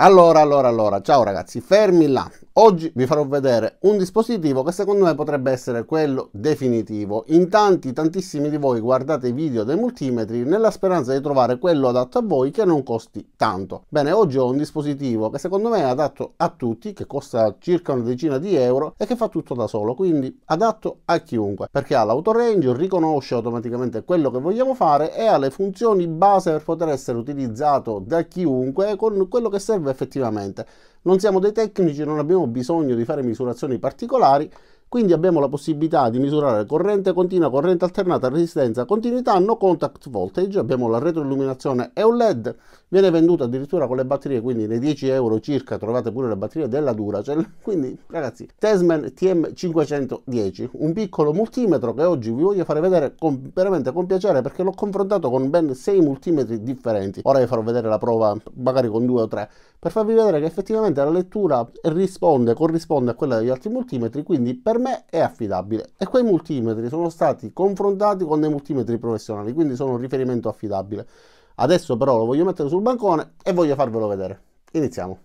Allora, allora, allora, ciao ragazzi, fermi là. Oggi vi farò vedere un dispositivo che secondo me potrebbe essere quello definitivo. In tanti, tantissimi di voi guardate i video dei multimetri nella speranza di trovare quello adatto a voi che non costi tanto. Bene, oggi ho un dispositivo che secondo me è adatto a tutti, che costa circa una decina di euro e che fa tutto da solo, quindi adatto a chiunque, perché ha l'autorange, riconosce automaticamente quello che vogliamo fare e ha le funzioni base per poter essere utilizzato da chiunque con quello che serve effettivamente. Non siamo dei tecnici, non abbiamo bisogno di fare misurazioni particolari, quindi abbiamo la possibilità di misurare corrente continua, corrente alternata, resistenza, continuità, no contact voltage, abbiamo la retroilluminazione e un LED, viene venduta addirittura con le batterie, quindi nei 10 euro circa trovate pure le batterie della Duracell. Quindi ragazzi, Tesman TM510, un piccolo multimetro che oggi vi voglio fare vedere con, veramente con piacere perché l'ho confrontato con ben 6 multimetri differenti. Ora vi farò vedere la prova magari con 2 o 3 per farvi vedere che effettivamente la lettura risponde, corrisponde a quella degli altri multimetri, quindi per me è affidabile e quei multimetri sono stati confrontati con dei multimetri professionali, quindi sono un riferimento affidabile. Adesso però lo voglio mettere sul bancone e voglio farvelo vedere. Iniziamo.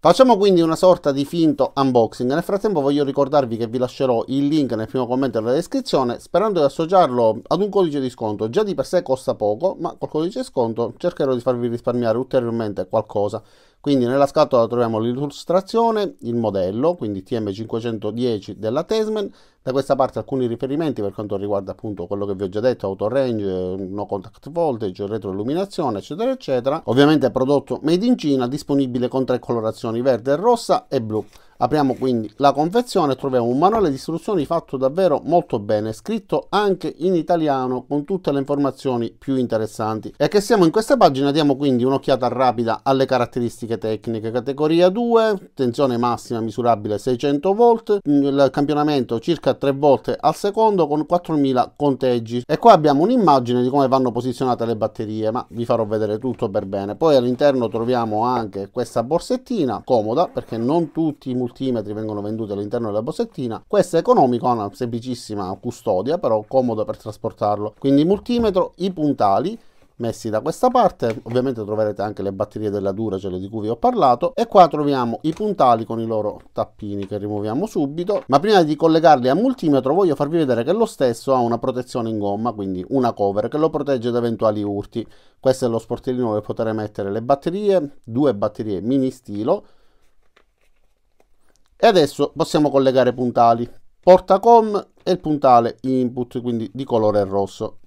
Facciamo quindi una sorta di finto unboxing, nel frattempo voglio ricordarvi che vi lascerò il link nel primo commento della descrizione sperando di associarlo ad un codice di sconto, già di per sé costa poco ma col codice di sconto cercherò di farvi risparmiare ulteriormente qualcosa quindi nella scatola troviamo l'illustrazione, il modello, quindi TM510 della Tesman, da questa parte alcuni riferimenti per quanto riguarda appunto quello che vi ho già detto, auto range, eh, no contact voltage, retroilluminazione, eccetera, eccetera. Ovviamente è prodotto made in Cina, disponibile con tre colorazioni verde, rossa e blu. Apriamo quindi la confezione e troviamo un manuale di istruzioni fatto davvero molto bene, scritto anche in italiano con tutte le informazioni più interessanti. E che siamo in questa pagina diamo quindi un'occhiata rapida alle caratteristiche tecniche. Categoria 2, tensione massima misurabile 600 volt, il campionamento circa 3 volte al secondo con 4000 conteggi. E qua abbiamo un'immagine di come vanno posizionate le batterie, ma vi farò vedere tutto per bene. Poi all'interno troviamo anche questa borsettina comoda perché non tutti i multimetri vengono venduti all'interno della bozzettina. Questo è economico, ha una semplicissima custodia, però comodo per trasportarlo. Quindi multimetro, i puntali messi da questa parte, ovviamente troverete anche le batterie della Duracell cioè di cui vi ho parlato e qua troviamo i puntali con i loro tappini che rimuoviamo subito ma prima di collegarli al multimetro voglio farvi vedere che lo stesso ha una protezione in gomma quindi una cover che lo protegge da eventuali urti questo è lo sportellino per poter mettere le batterie, due batterie mini stilo e adesso possiamo collegare puntali. Porta portacom e il puntale input quindi di colore rosso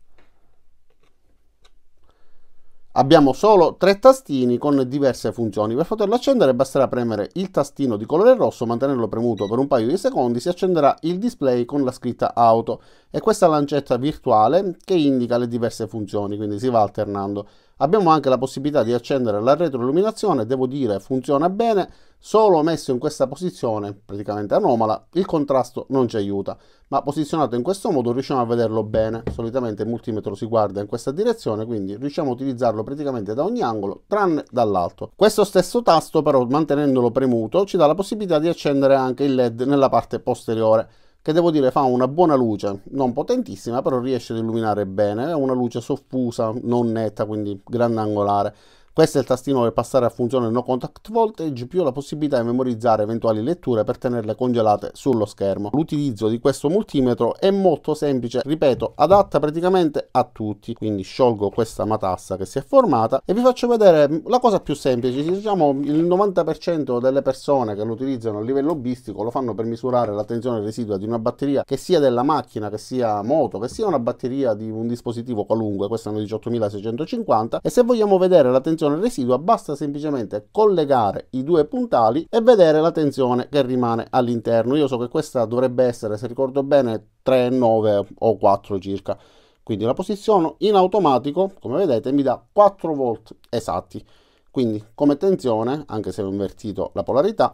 abbiamo solo tre tastini con diverse funzioni per poterlo accendere basterà premere il tastino di colore rosso mantenerlo premuto per un paio di secondi si accenderà il display con la scritta auto e questa lancetta virtuale che indica le diverse funzioni quindi si va alternando Abbiamo anche la possibilità di accendere la retroilluminazione, devo dire funziona bene, solo messo in questa posizione, praticamente anomala, il contrasto non ci aiuta, ma posizionato in questo modo riusciamo a vederlo bene, solitamente il multimetro si guarda in questa direzione, quindi riusciamo a utilizzarlo praticamente da ogni angolo, tranne dall'alto. Questo stesso tasto però mantenendolo premuto ci dà la possibilità di accendere anche il led nella parte posteriore, che devo dire fa una buona luce, non potentissima, però riesce ad illuminare bene, è una luce soffusa, non netta, quindi grandangolare. Questo è il tastino per passare a funzione No Contact Voltage, più la possibilità di memorizzare eventuali letture per tenerle congelate sullo schermo. L'utilizzo di questo multimetro è molto semplice, ripeto, adatta praticamente a tutti. Quindi sciolgo questa matassa che si è formata e vi faccio vedere la cosa più semplice. Diciamo il 90% delle persone che lo utilizzano a livello bistico lo fanno per misurare la tensione residua di una batteria che sia della macchina, che sia moto, che sia una batteria di un dispositivo qualunque, questa è una 18650 e se vogliamo vedere la tensione tensione residua basta semplicemente collegare i due puntali e vedere la tensione che rimane all'interno. Io so che questa dovrebbe essere, se ricordo bene, 3,9 o 4 circa. Quindi la posiziono in automatico, come vedete, mi dà 4 volt esatti. Quindi come tensione, anche se ho invertito la polarità,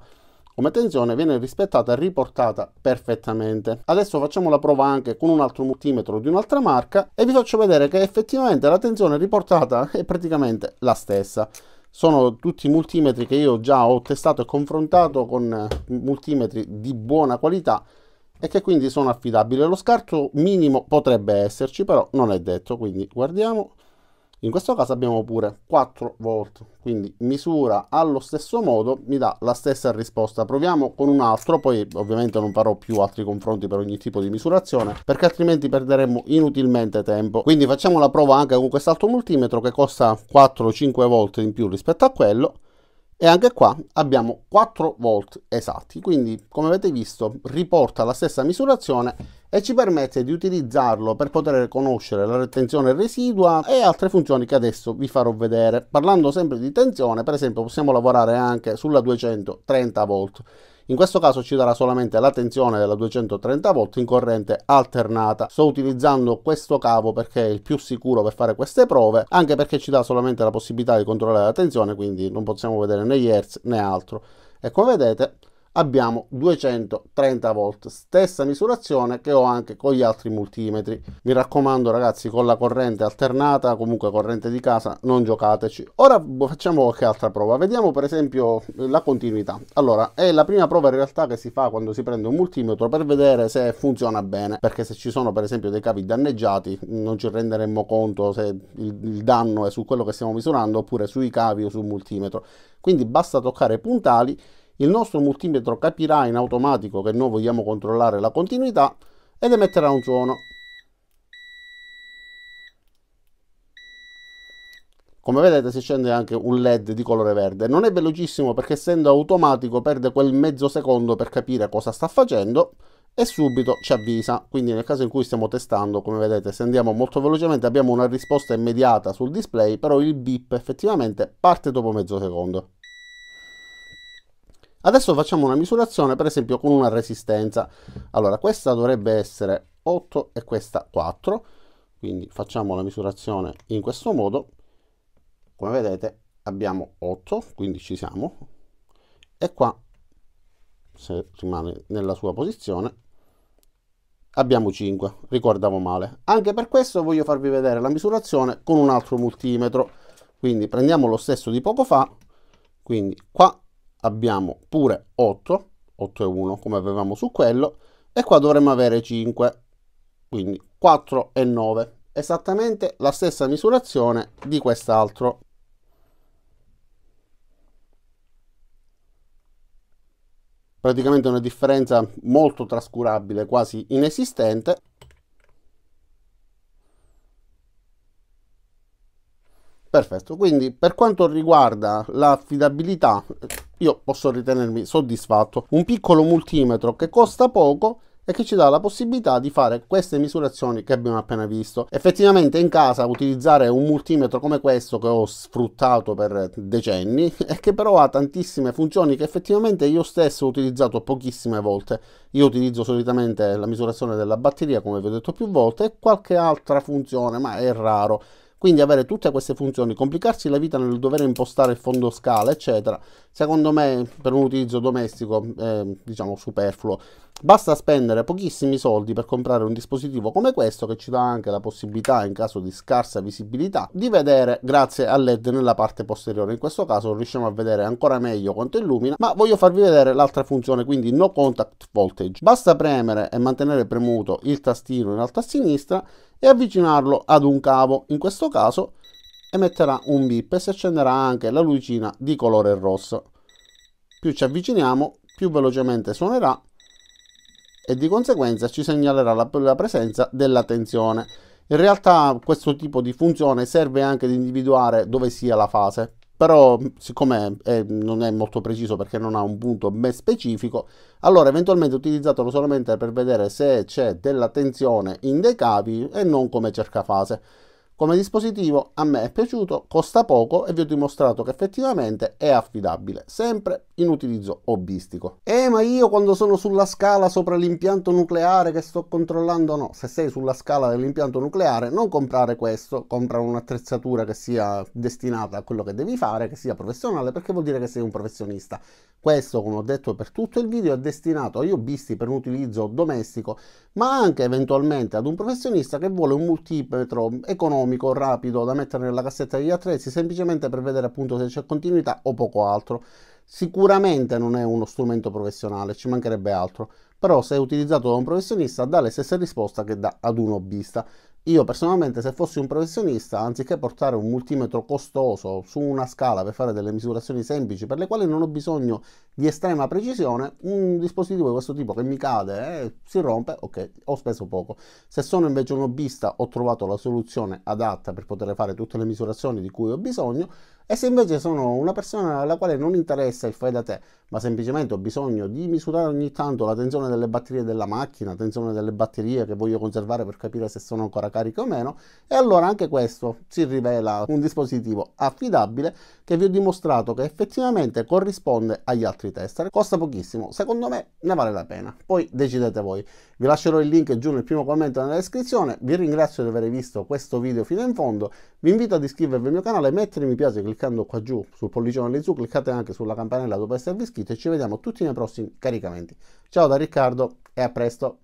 come tensione viene rispettata e riportata perfettamente. Adesso facciamo la prova anche con un altro multimetro di un'altra marca e vi faccio vedere che effettivamente la tensione riportata è praticamente la stessa sono tutti multimetri che io già ho testato e confrontato con eh, multimetri di buona qualità e che quindi sono affidabili. Lo scarto minimo potrebbe esserci, però non è detto, quindi guardiamo. In questo caso abbiamo pure 4 volt, quindi misura allo stesso modo, mi dà la stessa risposta. Proviamo con un altro, poi ovviamente non farò più altri confronti per ogni tipo di misurazione, perché altrimenti perderemo inutilmente tempo. Quindi facciamo la prova anche con quest'altro multimetro che costa 4-5 volt in più rispetto a quello, e anche qua abbiamo 4 volt esatti, quindi come avete visto riporta la stessa misurazione e ci permette di utilizzarlo per poter conoscere la tensione residua e altre funzioni che adesso vi farò vedere. Parlando sempre di tensione, per esempio possiamo lavorare anche sulla 230 volt. In questo caso ci darà solamente la tensione della 230 volt in corrente alternata. Sto utilizzando questo cavo perché è il più sicuro per fare queste prove, anche perché ci dà solamente la possibilità di controllare la tensione, quindi non possiamo vedere né gli hertz né altro. E come vedete abbiamo 230 volt stessa misurazione che ho anche con gli altri multimetri mi raccomando ragazzi con la corrente alternata comunque corrente di casa non giocateci ora facciamo qualche altra prova vediamo per esempio la continuità allora è la prima prova in realtà che si fa quando si prende un multimetro per vedere se funziona bene perché se ci sono per esempio dei cavi danneggiati non ci renderemmo conto se il, il danno è su quello che stiamo misurando oppure sui cavi o sul multimetro quindi basta toccare i puntali il nostro multimetro capirà in automatico che noi vogliamo controllare la continuità ed emetterà un suono. Come vedete si scende anche un LED di colore verde. Non è velocissimo perché essendo automatico perde quel mezzo secondo per capire cosa sta facendo e subito ci avvisa. Quindi nel caso in cui stiamo testando, come vedete, se andiamo molto velocemente abbiamo una risposta immediata sul display, però il bip effettivamente parte dopo mezzo secondo. Adesso facciamo una misurazione per esempio con una resistenza. Allora questa dovrebbe essere 8 e questa 4, quindi facciamo la misurazione in questo modo. Come vedete abbiamo 8, quindi ci siamo, e qua, se rimane nella sua posizione, abbiamo 5, ricordavo male. Anche per questo voglio farvi vedere la misurazione con un altro multimetro. Quindi prendiamo lo stesso di poco fa, quindi qua abbiamo pure 8, 8 e 1 come avevamo su quello, e qua dovremmo avere 5, quindi 4 e 9, esattamente la stessa misurazione di quest'altro. Praticamente una differenza molto trascurabile, quasi inesistente. Perfetto, quindi per quanto riguarda l'affidabilità io posso ritenermi soddisfatto. Un piccolo multimetro che costa poco e che ci dà la possibilità di fare queste misurazioni che abbiamo appena visto. Effettivamente in casa utilizzare un multimetro come questo che ho sfruttato per decenni e che però ha tantissime funzioni che effettivamente io stesso ho utilizzato pochissime volte. Io utilizzo solitamente la misurazione della batteria come vi ho detto più volte e qualche altra funzione ma è raro. Quindi avere tutte queste funzioni, complicarsi la vita nel dover impostare il fondo scala, eccetera, secondo me per un utilizzo domestico, eh, diciamo, superfluo. Basta spendere pochissimi soldi per comprare un dispositivo come questo che ci dà anche la possibilità, in caso di scarsa visibilità, di vedere grazie al LED nella parte posteriore. In questo caso riusciamo a vedere ancora meglio quanto illumina, ma voglio farvi vedere l'altra funzione, quindi no contact voltage. Basta premere e mantenere premuto il tastino in alto a sinistra e avvicinarlo ad un cavo. In questo caso emetterà un bip e si accenderà anche la lucina di colore rosso. Più ci avviciniamo, più velocemente suonerà e di conseguenza ci segnalerà la, la presenza della tensione. In realtà questo tipo di funzione serve anche ad individuare dove sia la fase, però siccome è, non è molto preciso perché non ha un punto ben specifico, allora eventualmente utilizzatelo solamente per vedere se c'è della tensione in dei cavi e non come cerca fase. Come dispositivo a me è piaciuto, costa poco e vi ho dimostrato che effettivamente è affidabile, sempre in utilizzo hobbistico. Eh, ma io quando sono sulla scala sopra l'impianto nucleare che sto controllando, no, se sei sulla scala dell'impianto nucleare, non comprare questo, compra un'attrezzatura che sia destinata a quello che devi fare, che sia professionale, perché vuol dire che sei un professionista. Questo, come ho detto per tutto il video, è destinato agli hobbisti per un utilizzo domestico, ma anche eventualmente ad un professionista che vuole un multipetro economico economico, rapido da mettere nella cassetta degli attrezzi, semplicemente per vedere appunto se c'è continuità o poco altro. Sicuramente non è uno strumento professionale, ci mancherebbe altro, però se utilizzato da un professionista dà le stesse risposte che dà ad un hobbista. Io personalmente se fossi un professionista, anziché portare un multimetro costoso su una scala per fare delle misurazioni semplici per le quali non ho bisogno di estrema precisione, un dispositivo di questo tipo che mi cade e eh, si rompe, ok, ho speso poco. Se sono invece un hobbista ho trovato la soluzione adatta per poter fare tutte le misurazioni di cui ho bisogno, e se invece sono una persona alla quale non interessa il fai da te, ma semplicemente ho bisogno di misurare ogni tanto la tensione delle batterie della macchina, la tensione delle batterie che voglio conservare per capire se sono ancora cariche o meno, e allora anche questo si rivela un dispositivo affidabile che vi ho dimostrato che effettivamente corrisponde agli altri tester. Costa pochissimo, secondo me ne vale la pena. Poi decidete voi. Vi lascerò il link giù nel primo commento nella descrizione. Vi ringrazio di aver visto questo video fino in fondo. Vi invito ad iscrivervi al mio canale, mettere mi piace, cliccare cliccando qua giù sul polligiornalizzu, cliccate anche sulla campanella dopo esservi iscritto e ci vediamo tutti nei prossimi caricamenti. Ciao da Riccardo e a presto!